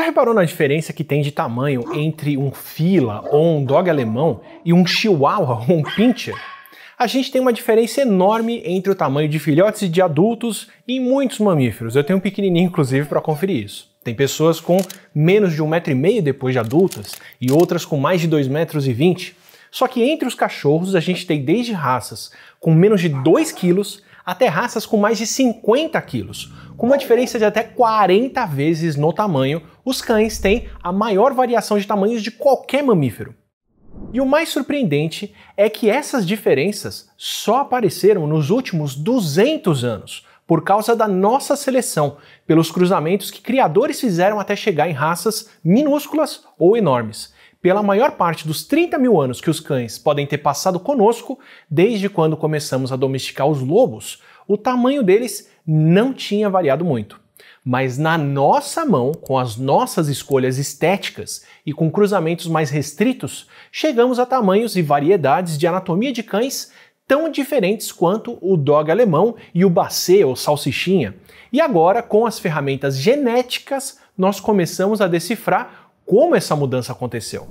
Já reparou na diferença que tem de tamanho entre um fila ou um dog alemão e um chihuahua ou um pincher? A gente tem uma diferença enorme entre o tamanho de filhotes e de adultos em muitos mamíferos. Eu tenho um pequenininho, inclusive, para conferir isso. Tem pessoas com menos de um metro e meio depois de adultas e outras com mais de dois metros e vinte. Só que entre os cachorros a gente tem desde raças com menos de 2 quilos até raças com mais de 50 quilos. Com uma diferença de até 40 vezes no tamanho, os cães têm a maior variação de tamanhos de qualquer mamífero. E o mais surpreendente é que essas diferenças só apareceram nos últimos 200 anos, por causa da nossa seleção, pelos cruzamentos que criadores fizeram até chegar em raças minúsculas ou enormes pela maior parte dos 30 mil anos que os cães podem ter passado conosco, desde quando começamos a domesticar os lobos, o tamanho deles não tinha variado muito. Mas na nossa mão, com as nossas escolhas estéticas e com cruzamentos mais restritos, chegamos a tamanhos e variedades de anatomia de cães tão diferentes quanto o dog alemão e o bacê ou salsichinha. E agora, com as ferramentas genéticas, nós começamos a decifrar como essa mudança aconteceu.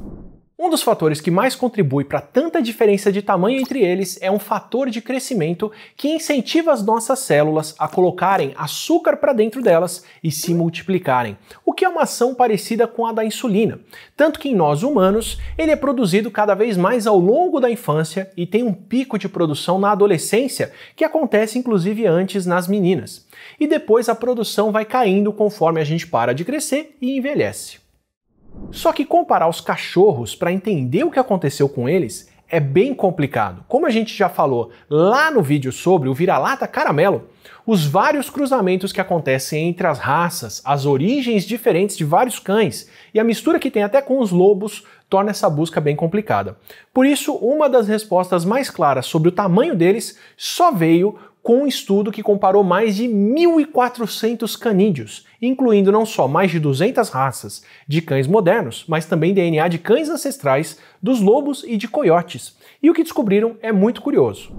Um dos fatores que mais contribui para tanta diferença de tamanho entre eles é um fator de crescimento que incentiva as nossas células a colocarem açúcar para dentro delas e se multiplicarem, o que é uma ação parecida com a da insulina. Tanto que em nós humanos, ele é produzido cada vez mais ao longo da infância e tem um pico de produção na adolescência, que acontece inclusive antes nas meninas. E depois a produção vai caindo conforme a gente para de crescer e envelhece. Só que comparar os cachorros para entender o que aconteceu com eles é bem complicado. Como a gente já falou lá no vídeo sobre o vira-lata caramelo, os vários cruzamentos que acontecem entre as raças, as origens diferentes de vários cães e a mistura que tem até com os lobos torna essa busca bem complicada. Por isso, uma das respostas mais claras sobre o tamanho deles só veio com um estudo que comparou mais de 1.400 canídeos, incluindo não só mais de 200 raças de cães modernos, mas também DNA de cães ancestrais, dos lobos e de coiotes. E o que descobriram é muito curioso.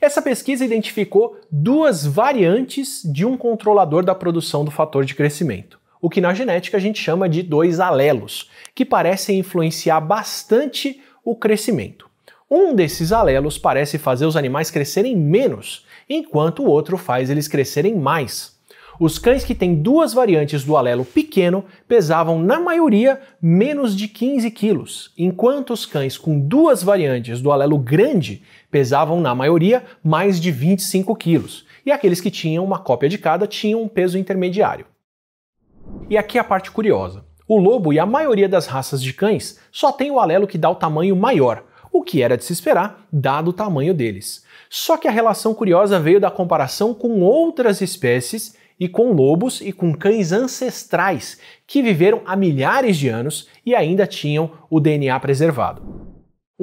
Essa pesquisa identificou duas variantes de um controlador da produção do fator de crescimento, o que na genética a gente chama de dois alelos, que parecem influenciar bastante o crescimento. Um desses alelos parece fazer os animais crescerem menos enquanto o outro faz eles crescerem mais. Os cães que têm duas variantes do alelo pequeno pesavam, na maioria, menos de 15 quilos, enquanto os cães com duas variantes do alelo grande pesavam, na maioria, mais de 25 quilos, e aqueles que tinham uma cópia de cada tinham um peso intermediário. E aqui a parte curiosa. O lobo e a maioria das raças de cães só tem o alelo que dá o tamanho maior, o que era de se esperar, dado o tamanho deles. Só que a relação curiosa veio da comparação com outras espécies e com lobos e com cães ancestrais que viveram há milhares de anos e ainda tinham o DNA preservado.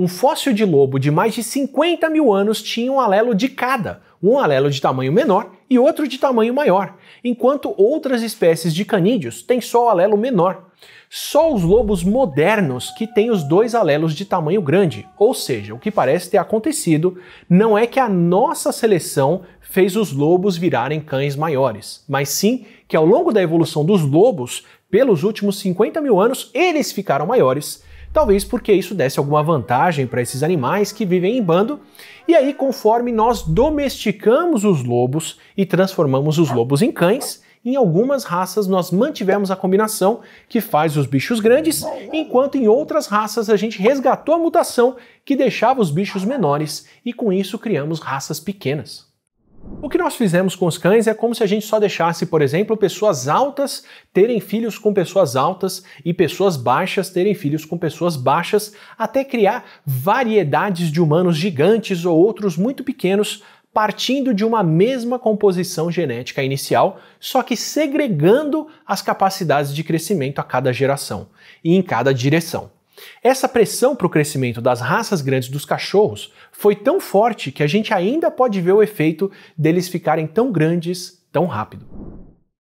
Um fóssil de lobo de mais de 50 mil anos tinha um alelo de cada, um alelo de tamanho menor e outro de tamanho maior, enquanto outras espécies de canídeos têm só o alelo menor. Só os lobos modernos que têm os dois alelos de tamanho grande, ou seja, o que parece ter acontecido não é que a nossa seleção fez os lobos virarem cães maiores, mas sim que ao longo da evolução dos lobos, pelos últimos 50 mil anos, eles ficaram maiores talvez porque isso desse alguma vantagem para esses animais que vivem em bando. E aí, conforme nós domesticamos os lobos e transformamos os lobos em cães, em algumas raças nós mantivemos a combinação que faz os bichos grandes, enquanto em outras raças a gente resgatou a mutação que deixava os bichos menores e com isso criamos raças pequenas. O que nós fizemos com os cães é como se a gente só deixasse, por exemplo, pessoas altas terem filhos com pessoas altas e pessoas baixas terem filhos com pessoas baixas, até criar variedades de humanos gigantes ou outros muito pequenos partindo de uma mesma composição genética inicial, só que segregando as capacidades de crescimento a cada geração e em cada direção. Essa pressão para o crescimento das raças grandes dos cachorros foi tão forte que a gente ainda pode ver o efeito deles ficarem tão grandes tão rápido.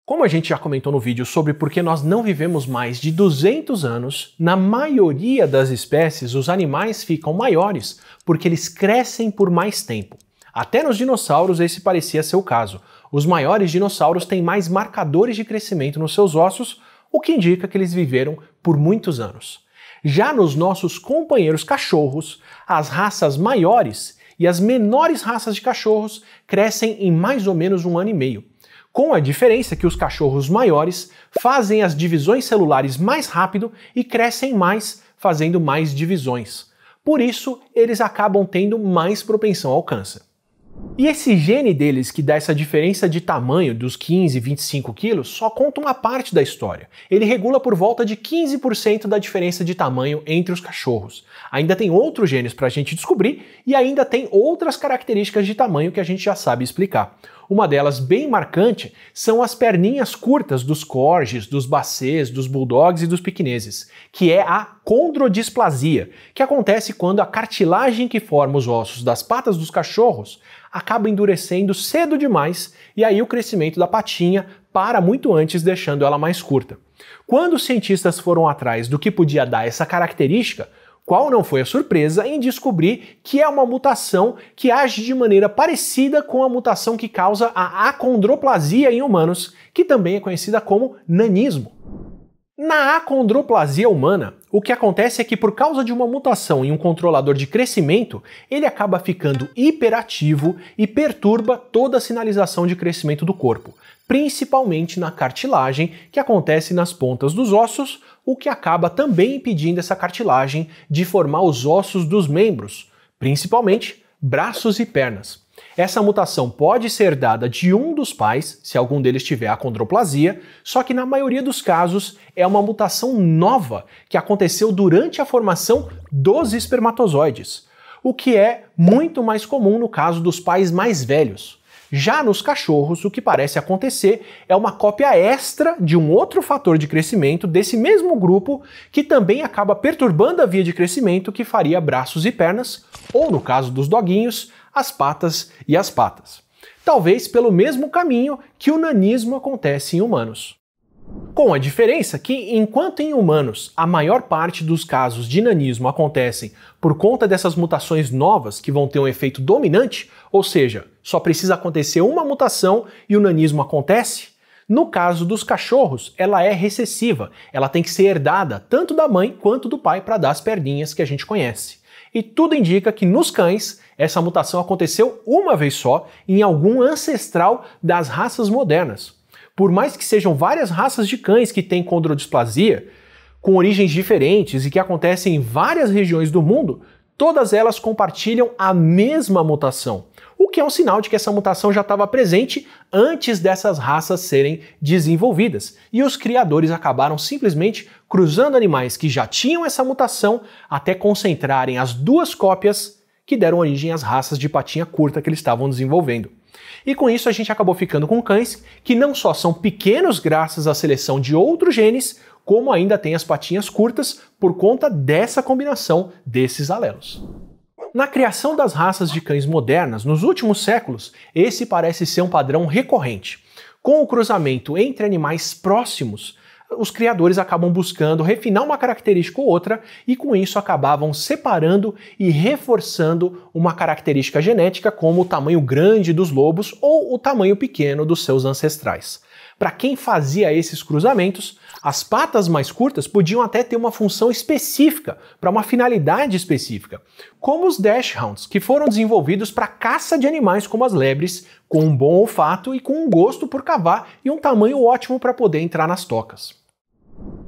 Como a gente já comentou no vídeo sobre por que nós não vivemos mais de 200 anos, na maioria das espécies os animais ficam maiores porque eles crescem por mais tempo. Até nos dinossauros esse parecia ser o caso. Os maiores dinossauros têm mais marcadores de crescimento nos seus ossos, o que indica que eles viveram por muitos anos. Já nos nossos companheiros cachorros, as raças maiores e as menores raças de cachorros crescem em mais ou menos um ano e meio. Com a diferença que os cachorros maiores fazem as divisões celulares mais rápido e crescem mais, fazendo mais divisões. Por isso, eles acabam tendo mais propensão ao câncer. E esse gene deles que dá essa diferença de tamanho dos 15 e 25 quilos só conta uma parte da história. Ele regula por volta de 15% da diferença de tamanho entre os cachorros. Ainda tem outros genes para a gente descobrir e ainda tem outras características de tamanho que a gente já sabe explicar. Uma delas bem marcante são as perninhas curtas dos corges, dos bacês, dos bulldogs e dos pequineses, que é a condrodisplasia, que acontece quando a cartilagem que forma os ossos das patas dos cachorros acaba endurecendo cedo demais e aí o crescimento da patinha para muito antes, deixando ela mais curta. Quando os cientistas foram atrás do que podia dar essa característica, qual não foi a surpresa em descobrir que é uma mutação que age de maneira parecida com a mutação que causa a acondroplasia em humanos, que também é conhecida como nanismo. Na acondroplasia humana, o que acontece é que por causa de uma mutação em um controlador de crescimento, ele acaba ficando hiperativo e perturba toda a sinalização de crescimento do corpo, principalmente na cartilagem, que acontece nas pontas dos ossos, o que acaba também impedindo essa cartilagem de formar os ossos dos membros, principalmente braços e pernas. Essa mutação pode ser dada de um dos pais, se algum deles tiver a condroplasia, só que na maioria dos casos é uma mutação nova que aconteceu durante a formação dos espermatozoides, o que é muito mais comum no caso dos pais mais velhos. Já nos cachorros, o que parece acontecer é uma cópia extra de um outro fator de crescimento desse mesmo grupo que também acaba perturbando a via de crescimento que faria braços e pernas, ou no caso dos doguinhos, as patas e as patas. Talvez pelo mesmo caminho que o nanismo acontece em humanos com a diferença que, enquanto em humanos a maior parte dos casos de nanismo acontecem por conta dessas mutações novas que vão ter um efeito dominante, ou seja, só precisa acontecer uma mutação e o nanismo acontece, no caso dos cachorros, ela é recessiva, ela tem que ser herdada tanto da mãe quanto do pai para dar as perninhas que a gente conhece. E tudo indica que nos cães, essa mutação aconteceu uma vez só em algum ancestral das raças modernas, por mais que sejam várias raças de cães que têm condrodisplasia, com origens diferentes e que acontecem em várias regiões do mundo, todas elas compartilham a mesma mutação, o que é um sinal de que essa mutação já estava presente antes dessas raças serem desenvolvidas. E os criadores acabaram simplesmente cruzando animais que já tinham essa mutação até concentrarem as duas cópias que deram origem às raças de patinha curta que eles estavam desenvolvendo. E com isso a gente acabou ficando com cães que não só são pequenos graças à seleção de outros genes, como ainda têm as patinhas curtas por conta dessa combinação desses alelos. Na criação das raças de cães modernas, nos últimos séculos, esse parece ser um padrão recorrente. Com o cruzamento entre animais próximos, os criadores acabam buscando refinar uma característica ou outra e com isso acabavam separando e reforçando uma característica genética como o tamanho grande dos lobos ou o tamanho pequeno dos seus ancestrais. Para quem fazia esses cruzamentos, as patas mais curtas podiam até ter uma função específica, para uma finalidade específica, como os dashhounds, que foram desenvolvidos para caça de animais como as lebres, com um bom olfato e com um gosto por cavar e um tamanho ótimo para poder entrar nas tocas.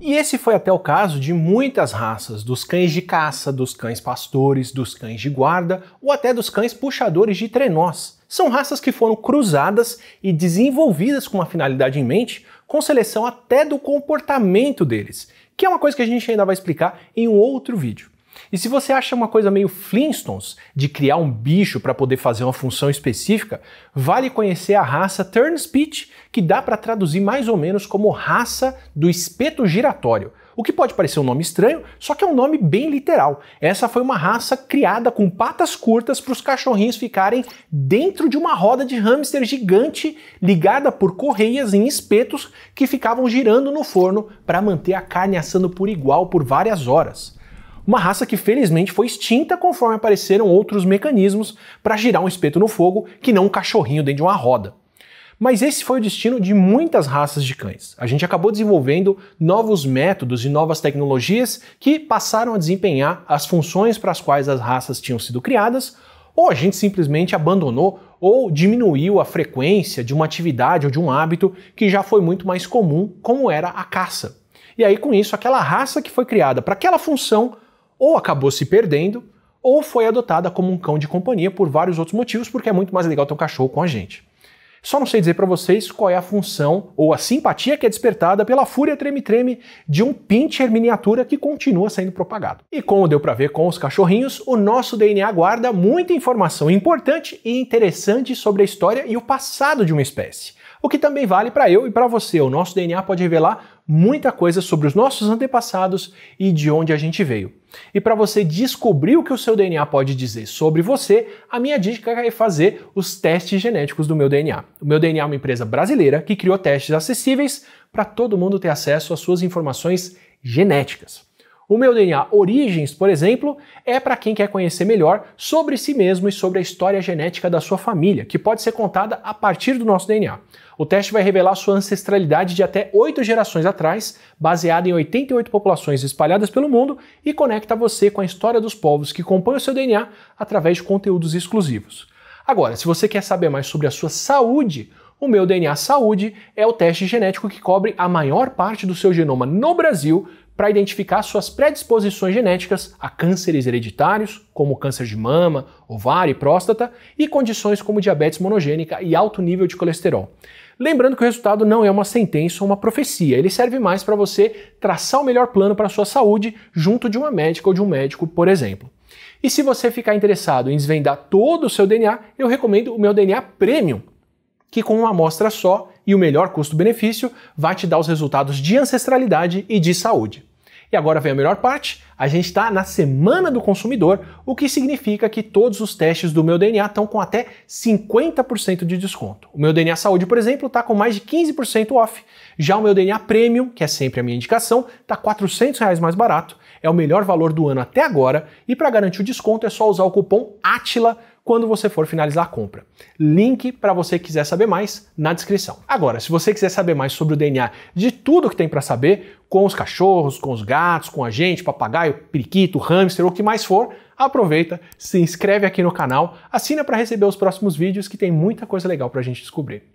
E esse foi até o caso de muitas raças, dos cães de caça, dos cães pastores, dos cães de guarda ou até dos cães puxadores de trenós. São raças que foram cruzadas e desenvolvidas com uma finalidade em mente, com seleção até do comportamento deles, que é uma coisa que a gente ainda vai explicar em um outro vídeo. E se você acha uma coisa meio Flintstones, de criar um bicho para poder fazer uma função específica, vale conhecer a raça Turnspeech, que dá para traduzir mais ou menos como raça do espeto giratório. O que pode parecer um nome estranho, só que é um nome bem literal. Essa foi uma raça criada com patas curtas para os cachorrinhos ficarem dentro de uma roda de hamster gigante ligada por correias em espetos que ficavam girando no forno para manter a carne assando por igual por várias horas uma raça que felizmente foi extinta conforme apareceram outros mecanismos para girar um espeto no fogo que não um cachorrinho dentro de uma roda. Mas esse foi o destino de muitas raças de cães. A gente acabou desenvolvendo novos métodos e novas tecnologias que passaram a desempenhar as funções para as quais as raças tinham sido criadas, ou a gente simplesmente abandonou ou diminuiu a frequência de uma atividade ou de um hábito que já foi muito mais comum, como era a caça. E aí, com isso, aquela raça que foi criada para aquela função ou acabou se perdendo, ou foi adotada como um cão de companhia por vários outros motivos, porque é muito mais legal ter um cachorro com a gente. Só não sei dizer para vocês qual é a função ou a simpatia que é despertada pela fúria treme-treme de um pincher miniatura que continua sendo propagado. E como deu para ver com os cachorrinhos, o nosso DNA guarda muita informação importante e interessante sobre a história e o passado de uma espécie. O que também vale para eu e para você. O nosso DNA pode revelar muita coisa sobre os nossos antepassados e de onde a gente veio. E para você descobrir o que o seu DNA pode dizer sobre você, a minha dica é fazer os testes genéticos do meu DNA. O meu DNA é uma empresa brasileira que criou testes acessíveis para todo mundo ter acesso às suas informações genéticas. O meu DNA Origens, por exemplo, é para quem quer conhecer melhor sobre si mesmo e sobre a história genética da sua família, que pode ser contada a partir do nosso DNA. O teste vai revelar sua ancestralidade de até oito gerações atrás, baseada em 88 populações espalhadas pelo mundo e conecta você com a história dos povos que compõem o seu DNA através de conteúdos exclusivos. Agora, se você quer saber mais sobre a sua saúde, o meu DNA Saúde é o teste genético que cobre a maior parte do seu genoma no Brasil para identificar suas predisposições genéticas a cânceres hereditários, como câncer de mama, ovário e próstata, e condições como diabetes monogênica e alto nível de colesterol. Lembrando que o resultado não é uma sentença ou uma profecia, ele serve mais para você traçar o melhor plano para a sua saúde junto de uma médica ou de um médico, por exemplo. E se você ficar interessado em desvendar todo o seu DNA, eu recomendo o meu DNA Premium, que com uma amostra só e o melhor custo-benefício vai te dar os resultados de ancestralidade e de saúde. E agora vem a melhor parte: a gente está na semana do consumidor, o que significa que todos os testes do meu DNA estão com até 50% de desconto. O meu DNA Saúde, por exemplo, está com mais de 15% off. Já o meu DNA Premium, que é sempre a minha indicação, está 400 reais mais barato. É o melhor valor do ano até agora. E para garantir o desconto é só usar o cupom ATILA quando você for finalizar a compra. Link para você quiser saber mais na descrição. Agora, se você quiser saber mais sobre o DNA de tudo que tem para saber, com os cachorros, com os gatos, com a gente, papagaio, periquito, hamster ou o que mais for, aproveita, se inscreve aqui no canal, assina para receber os próximos vídeos que tem muita coisa legal para a gente descobrir.